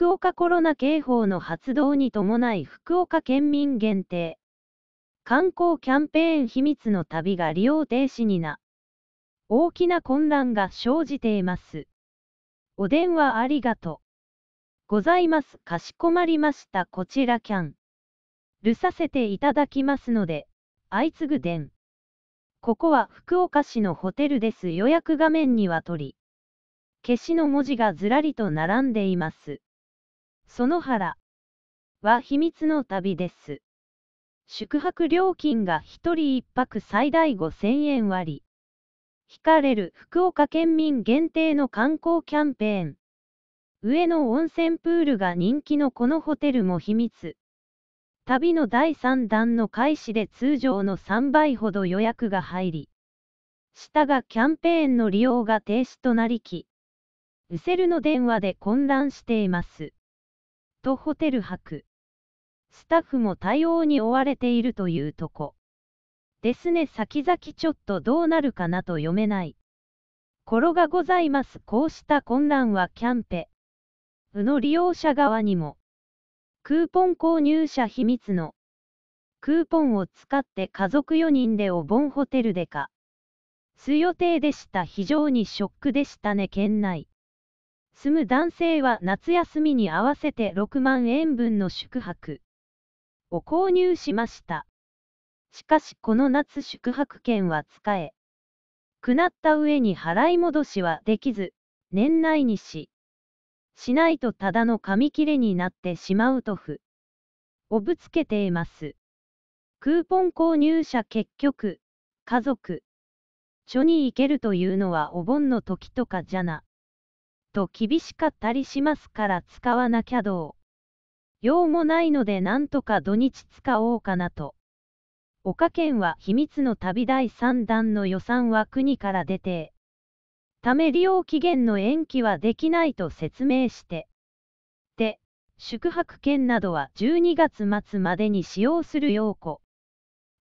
福岡コロナ警報の発動に伴い福岡県民限定観光キャンペーン秘密の旅が利用停止にな大きな混乱が生じていますお電話ありがとうございますかしこまりましたこちらキャンるさせていただきますので相次ぐ電ここは福岡市のホテルです予約画面には取り消しの文字がずらりと並んでいます。その原は秘密の旅です。宿泊料金が1人1泊最大5000円割。引かれる福岡県民限定の観光キャンペーン。上野温泉プールが人気のこのホテルも秘密。旅の第3弾の開始で通常の3倍ほど予約が入り、下がキャンペーンの利用が停止となりき、うせるの電話で混乱しています。とホテル泊。スタッフも対応に追われているというとこ。ですね先々ちょっとどうなるかなと読めない。転がございます。こうした混乱はキャンペ。の利用者側にも。クーポン購入者秘密の。クーポンを使って家族4人でお盆ホテルでか。す予定でした。非常にショックでしたね。県内。住む男性は夏休みに合わせて6万円分の宿泊を購入しました。しかしこの夏宿泊券は使え、くなった上に払い戻しはできず、年内にし、しないとただの紙切れになってしまうとふ、をぶつけています。クーポン購入者結局、家族、所に行けるというのはお盆の時とかじゃな。と厳しかったりしますから使わなきゃどう。用もないのでなんとか土日使おうかなと。岡県は秘密の旅第3弾の予算は国から出て、ため利用期限の延期はできないと説明して、で、宿泊券などは12月末までに使用するようこ、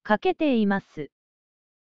かけています。